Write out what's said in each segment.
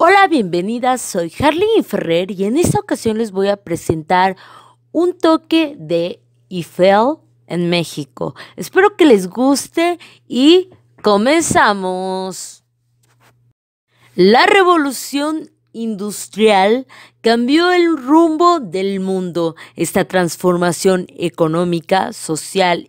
Hola, bienvenidas. Soy Harley Ferrer y en esta ocasión les voy a presentar un toque de Eiffel en México. Espero que les guste y comenzamos. La revolución industrial cambió el rumbo del mundo. Esta transformación económica, social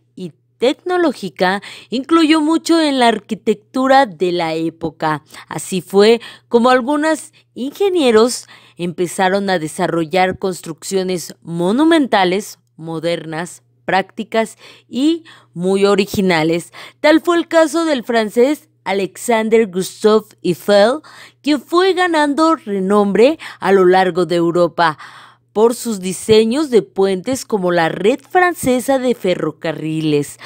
tecnológica incluyó mucho en la arquitectura de la época. Así fue como algunos ingenieros empezaron a desarrollar construcciones monumentales, modernas, prácticas y muy originales. Tal fue el caso del francés Alexander Gustave Eiffel, quien fue ganando renombre a lo largo de Europa por sus diseños de puentes como la red francesa de ferrocarriles,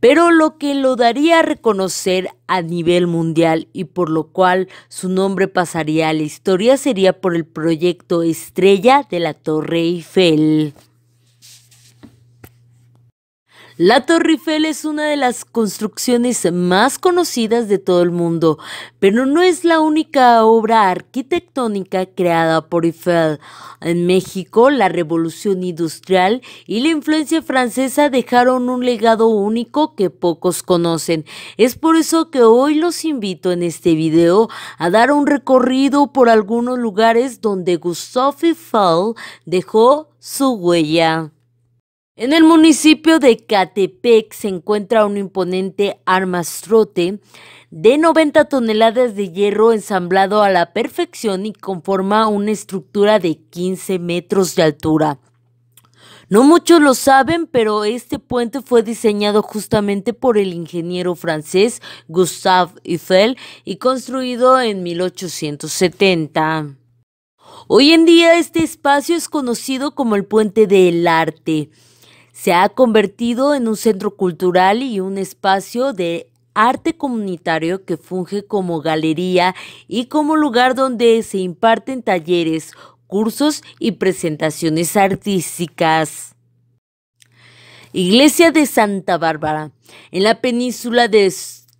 pero lo que lo daría a reconocer a nivel mundial y por lo cual su nombre pasaría a la historia sería por el proyecto estrella de la Torre Eiffel. La Torre Eiffel es una de las construcciones más conocidas de todo el mundo, pero no es la única obra arquitectónica creada por Eiffel. En México, la Revolución Industrial y la influencia francesa dejaron un legado único que pocos conocen. Es por eso que hoy los invito en este video a dar un recorrido por algunos lugares donde Gustave Eiffel dejó su huella. En el municipio de Catepec se encuentra un imponente armastrote de 90 toneladas de hierro ensamblado a la perfección y conforma una estructura de 15 metros de altura. No muchos lo saben, pero este puente fue diseñado justamente por el ingeniero francés Gustave Eiffel y construido en 1870. Hoy en día este espacio es conocido como el Puente del Arte se ha convertido en un centro cultural y un espacio de arte comunitario que funge como galería y como lugar donde se imparten talleres, cursos y presentaciones artísticas. Iglesia de Santa Bárbara. En la península de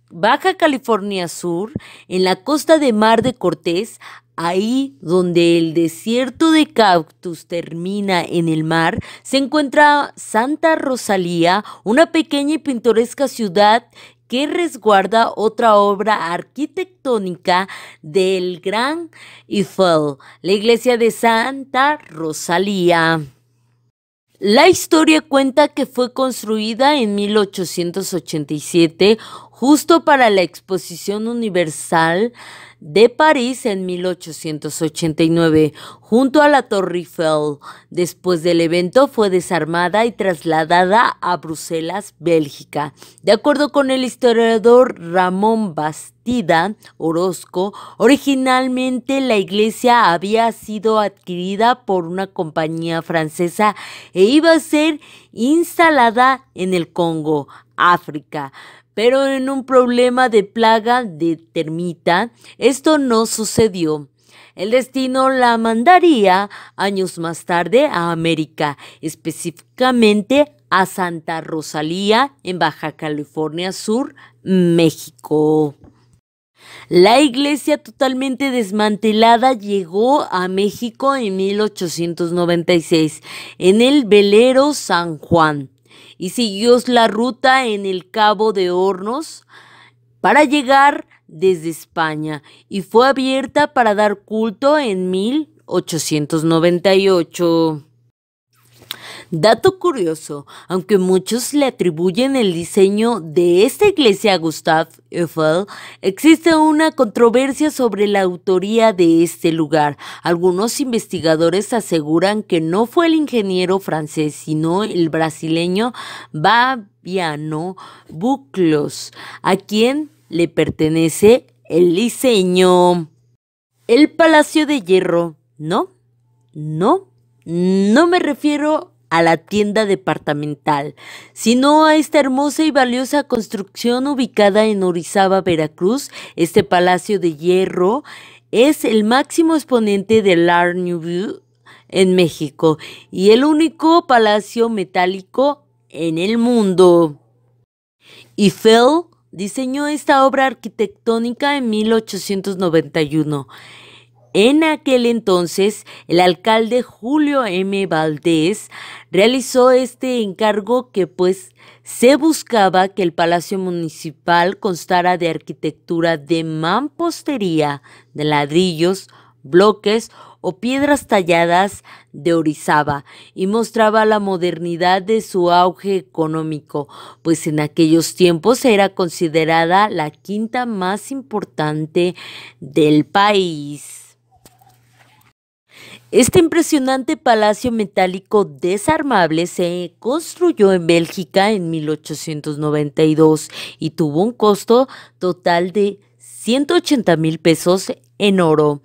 Baja California Sur, en la costa de Mar de Cortés, Ahí donde el desierto de Cactus termina en el mar, se encuentra Santa Rosalía, una pequeña y pintoresca ciudad que resguarda otra obra arquitectónica del Gran Eiffel, la iglesia de Santa Rosalía. La historia cuenta que fue construida en 1887 justo para la Exposición Universal de París en 1889 junto a la Torre Eiffel. Después del evento fue desarmada y trasladada a Bruselas, Bélgica. De acuerdo con el historiador Ramón Bastida Orozco, originalmente la iglesia había sido adquirida por una compañía francesa e iba a ser instalada en el Congo, África pero en un problema de plaga de termita, esto no sucedió. El destino la mandaría años más tarde a América, específicamente a Santa Rosalía en Baja California Sur, México. La iglesia totalmente desmantelada llegó a México en 1896 en el velero San Juan y siguió la ruta en el Cabo de Hornos para llegar desde España y fue abierta para dar culto en 1898. Dato curioso, aunque muchos le atribuyen el diseño de esta iglesia a Gustave Eiffel, existe una controversia sobre la autoría de este lugar. Algunos investigadores aseguran que no fue el ingeniero francés, sino el brasileño Babiano Buclos, a quien le pertenece el diseño. El Palacio de Hierro, ¿no? No, no me refiero a la tienda departamental, sino a esta hermosa y valiosa construcción ubicada en Orizaba, Veracruz. Este palacio de hierro es el máximo exponente del Art Nouveau en México y el único palacio metálico en el mundo. Eiffel diseñó esta obra arquitectónica en 1891. En aquel entonces, el alcalde Julio M. Valdés realizó este encargo que pues se buscaba que el Palacio Municipal constara de arquitectura de mampostería, de ladrillos, bloques o piedras talladas de Orizaba y mostraba la modernidad de su auge económico, pues en aquellos tiempos era considerada la quinta más importante del país. Este impresionante palacio metálico desarmable se construyó en Bélgica en 1892 y tuvo un costo total de 180 mil pesos en oro.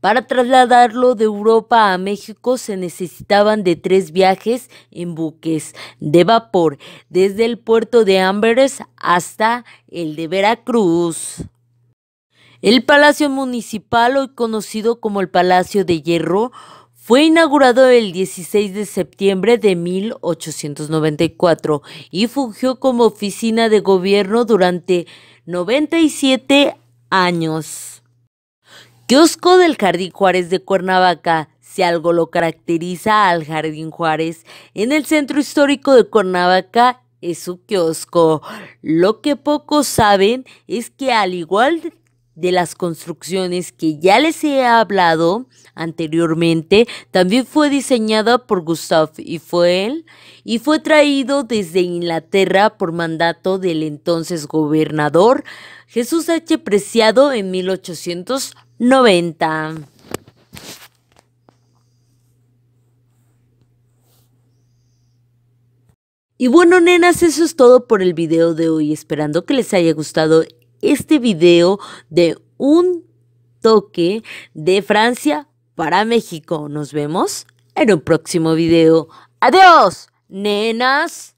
Para trasladarlo de Europa a México se necesitaban de tres viajes en buques de vapor, desde el puerto de Amberes hasta el de Veracruz. El Palacio Municipal, hoy conocido como el Palacio de Hierro, fue inaugurado el 16 de septiembre de 1894 y fungió como oficina de gobierno durante 97 años. Kiosco del Jardín Juárez de Cuernavaca. Si algo lo caracteriza al Jardín Juárez en el centro histórico de Cuernavaca es su kiosco. Lo que pocos saben es que al igual de las construcciones que ya les he hablado anteriormente también fue diseñada por Gustav él y fue traído desde Inglaterra por mandato del entonces gobernador Jesús H. Preciado en 1890. Y bueno, nenas, eso es todo por el video de hoy, esperando que les haya gustado este video de un toque de Francia para México. Nos vemos en un próximo video. Adiós, nenas.